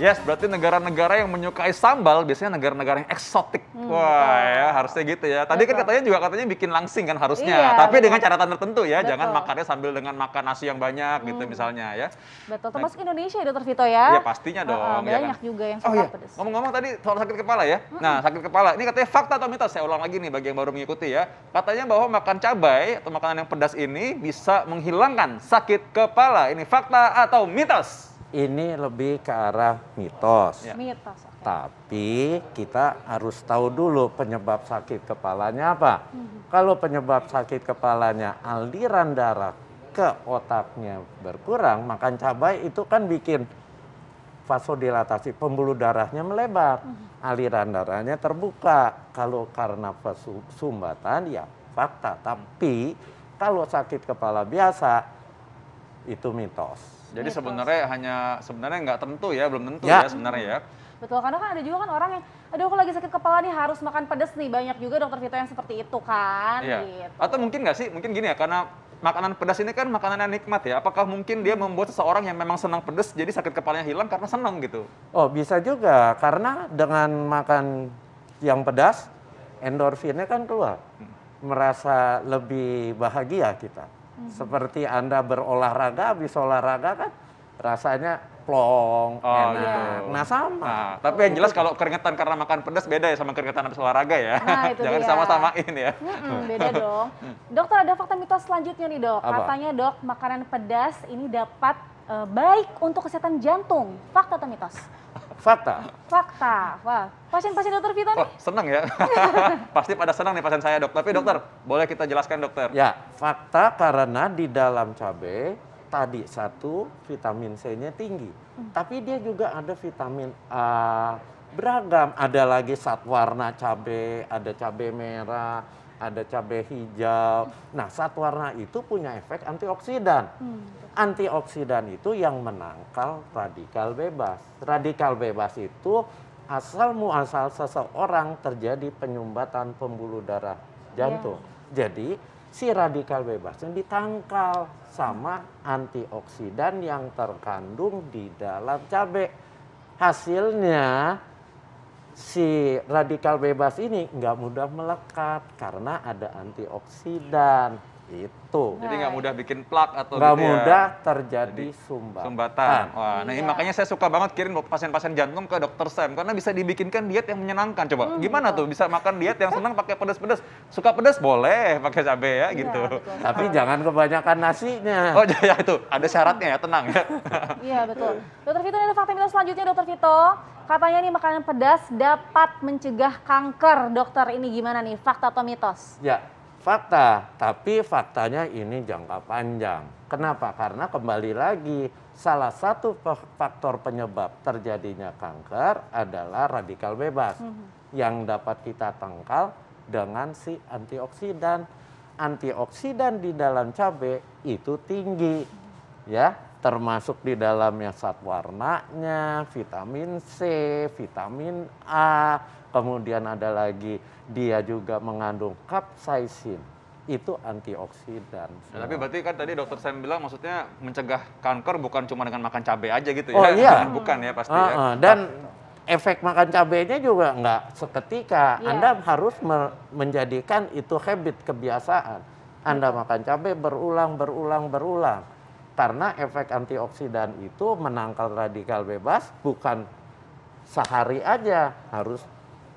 Yes, berarti negara-negara yang menyukai sambal biasanya negara-negara yang eksotik. Hmm, Wah, ya harusnya gitu ya. Tadi kan betul. kan katanya juga katanya bikin langsing kan harusnya, iya, tapi betul. dengan catatan tertentu ya, betul. jangan makannya sambil dengan makan nasi yang banyak gitu hmm. gitu misalnya ya. Betul, nah, termasuk nah, Indonesia ya Dokter Vito ya. Ya pastinya dong. Uh, banyak kan? juga yang oh, suka oh, iya. pedes. Ngomong-ngomong tadi soal sakit kepala ya. Hmm. Nah, sakit kepala ini katanya fakta atau mitos? Saya ulang lagi nih bagi yang baru mengikuti ya. Katanya bahwa makan cabai atau makanan yang pedas ini bisa menghilangkan sakit kepala. Ini fakta atau mitos? ini lebih ke arah mitos. Ya. Mitos. Okay. Tapi kita harus tahu dulu penyebab sakit kepalanya apa. Hmm. Kalau penyebab sakit kepalanya aliran darah ke otaknya berkurang, makan cabai itu kan bikin vasodilatasi pembuluh darahnya melebar, hmm. aliran darahnya terbuka. Kalau karena sumbatan ya fakta, tapi kalau sakit kepala biasa itu mitos. Jadi mitos. sebenarnya hanya sebenarnya nggak tentu ya, belum tentu ya, ya sebenarnya ya. Betul, karena kan ada juga kan orang yang, aduh aku lagi sakit kepala nih harus makan pedas nih. Banyak juga dokter Vito yang seperti itu kan. Iya. Gitu. Atau mungkin nggak sih, mungkin gini ya, karena makanan pedas ini kan makanan yang nikmat ya. Apakah mungkin dia hmm. membuat seseorang yang memang senang pedas jadi sakit kepalanya hilang karena senang gitu? Oh bisa juga, karena dengan makan yang pedas endorfinnya kan keluar. Hmm. Merasa lebih bahagia kita. Mm-hmm. Seperti Anda berolahraga, habis olahraga kan rasanya plong, oh, enak. Gitu. Nah sama. Nah, tapi yang jelas kalau keringetan karena makan pedas beda ya sama keringetan habis olahraga ya. Nah, itu Jangan sama-samain ya. Mm -mm, beda dong. Dokter ada fakta mitos selanjutnya nih dok. Apa? Katanya dok makanan pedas ini dapat uh, baik untuk kesehatan jantung. Fakta atau mitos? Fakta. Fakta. Wah, pasien-pasien dokter Vito nih. Oh, senang ya. Pasti pada senang nih pasien saya dok. Tapi dokter, hmm. boleh kita jelaskan dokter? Ya, fakta karena di dalam cabai tadi satu vitamin C-nya tinggi, hmm. tapi dia juga ada vitamin A beragam. Ada lagi sat warna cabai, ada cabai merah, ada cabai hijau. Nah, satu warna itu punya efek antioksidan. Hmm. Antioksidan itu yang menangkal radikal bebas. Radikal bebas itu asal muasal seseorang terjadi penyumbatan pembuluh darah jantung. Yeah. Jadi, si radikal bebas yang ditangkal sama antioksidan yang terkandung di dalam cabai. Hasilnya si radikal bebas ini nggak mudah melekat karena ada antioksidan. Itu. Jadi nggak mudah bikin plak atau nggak gitu ya. mudah terjadi Jadi, sumbatan. Sumbatan. Wah, nah, iya. ini makanya saya suka banget kirim pasien-pasien jantung ke dokter Sam karena bisa dibikinkan diet yang menyenangkan. Coba hmm, gimana betul. tuh bisa makan diet yang senang pakai pedas-pedas. Suka pedas boleh pakai cabe ya iya, gitu. Ya, Tapi jangan kebanyakan nasinya. Oh ya itu ada syaratnya ya tenang ya. Iya betul. Dokter Vito ada fakta mitos selanjutnya Dokter Vito. Katanya nih makanan pedas dapat mencegah kanker. Dokter ini gimana nih fakta atau mitos? Ya fakta, tapi faktanya ini jangka panjang. Kenapa? Karena kembali lagi salah satu faktor penyebab terjadinya kanker adalah radikal bebas mm -hmm. yang dapat kita tangkal dengan si antioksidan. Antioksidan di dalam cabai itu tinggi, ya termasuk di dalamnya zat warnanya, vitamin C, vitamin A, kemudian ada lagi dia juga mengandung capsaicin. Itu antioksidan. Ya, tapi berarti kan tadi dokter saya bilang maksudnya mencegah kanker bukan cuma dengan makan cabai aja gitu ya? Oh iya. bukan ya pasti uh, uh, ya. Dan efek makan cabainya juga nggak seketika. Yeah. Anda harus me menjadikan itu habit kebiasaan. Anda makan cabai berulang, berulang, berulang karena efek antioksidan itu menangkal radikal bebas bukan sehari aja harus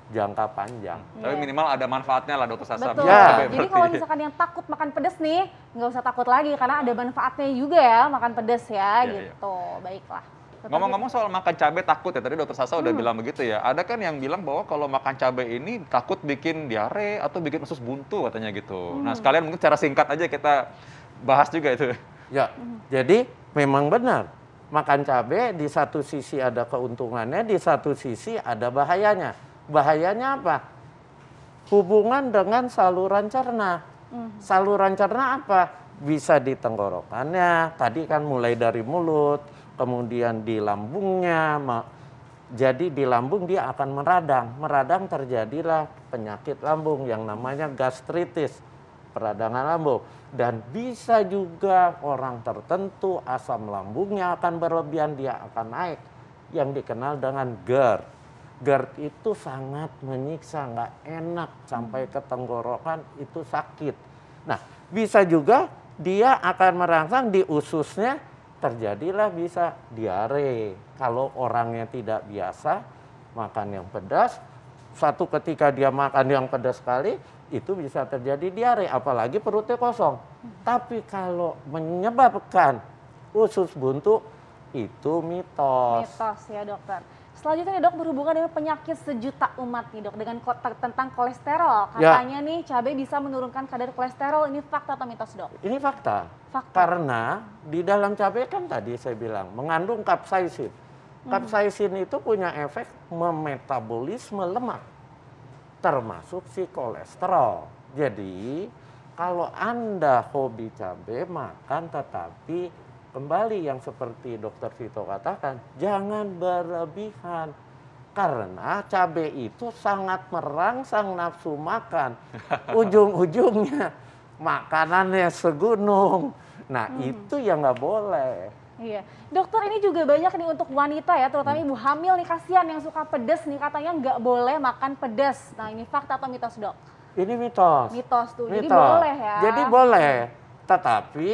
jangka panjang. Yeah. Hmm. Tapi iya. minimal ada manfaatnya lah dokter Sasa. Betul. Ya. Jadi kalau misalkan yang takut makan pedas nih, nggak usah takut lagi karena ada manfaatnya juga ya makan pedas ya, yeah, iya. gitu. Yeah. Baiklah. Ngomong-ngomong soal makan cabai takut ya, tadi dokter Sasa hmm. udah bilang begitu ya. Ada kan yang bilang bahwa kalau makan cabai ini takut bikin diare atau bikin usus buntu katanya gitu. Nah, hmm. Nah sekalian mungkin cara singkat aja kita bahas juga itu. Ya, hmm. jadi memang benar makan cabai di satu sisi ada keuntungannya, di satu sisi ada bahayanya. Bahayanya apa? Hubungan dengan saluran cerna. Hmm. Saluran cerna apa? Bisa di tenggorokannya. Tadi kan mulai dari mulut, kemudian di lambungnya, jadi di lambung dia akan meradang. Meradang terjadilah penyakit lambung yang namanya gastritis peradangan lambung dan bisa juga orang tertentu asam lambungnya akan berlebihan dia akan naik yang dikenal dengan GERD. GERD itu sangat menyiksa, nggak enak sampai ke tenggorokan itu sakit. Nah, bisa juga dia akan merangsang di ususnya terjadilah bisa diare. Kalau orangnya tidak biasa makan yang pedas, satu ketika dia makan yang pedas sekali, itu bisa terjadi diare apalagi perutnya kosong. Tapi kalau menyebabkan usus buntu itu mitos. Mitos ya dokter. Selanjutnya dok berhubungan dengan penyakit sejuta umat nih dok dengan tentang kolesterol. Ya. Katanya ya. nih cabai bisa menurunkan kadar kolesterol. Ini fakta atau mitos dok? Ini fakta. fakta. Karena di dalam cabai kan tadi saya bilang mengandung kapsaisin. Hmm. Kapsaisin hmm. itu punya efek memetabolisme lemak termasuk si kolesterol. Jadi kalau Anda hobi cabai makan tetapi kembali yang seperti dokter Vito katakan jangan berlebihan karena cabai itu sangat merangsang nafsu makan ujung-ujungnya makanannya segunung nah hmm. itu yang nggak boleh Iya, dokter ini juga banyak nih untuk wanita ya, terutama ibu hamil nih kasihan yang suka pedes nih katanya nggak boleh makan pedes. Nah ini fakta atau mitos dok? Ini mitos. Mitos tuh, mitos. jadi boleh ya. Jadi boleh, tetapi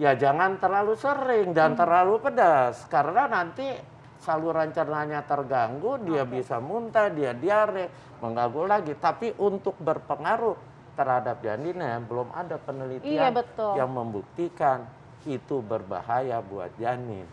ya jangan terlalu sering dan hmm. terlalu pedas karena nanti saluran cernanya terganggu, dia okay. bisa muntah, dia diare, mengganggu lagi. Tapi untuk berpengaruh terhadap janinnya belum ada penelitian iya, betul. yang membuktikan itu berbahaya buat janin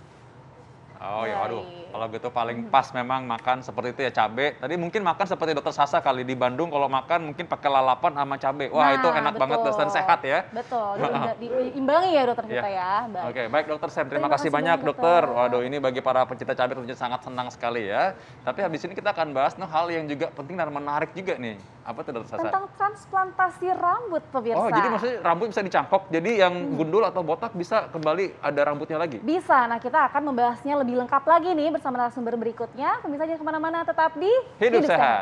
Oh ya waduh, kalau gitu paling hmm. pas memang makan seperti itu ya cabe. Tadi mungkin makan seperti dokter Sasa kali di Bandung kalau makan mungkin pakai lalapan sama cabe. Wah, nah, itu enak betul. banget dan sehat ya. Betul. Diimbangi ya dokter kita iya. ya. ya. Oke, okay, baik dokter Sam. Terima, Terima kasih, kasih banyak dokter. dokter. Waduh, ini bagi para pencinta cabe tentunya sangat senang sekali ya. Tapi habis ini kita akan bahas nih hal yang juga penting dan menarik juga nih. Apa tuh dokter Sasa? Tentang transplantasi rambut pemirsa. Oh, jadi maksudnya rambut bisa dicangkok. Jadi yang hmm. gundul atau botak bisa kembali ada rambutnya lagi. Bisa. Nah, kita akan membahasnya lebih lebih lengkap lagi nih bersama narasumber berikutnya. Pemirsa jangan kemana-mana, tetap di Hidup, Hidup Sehat. Sehat.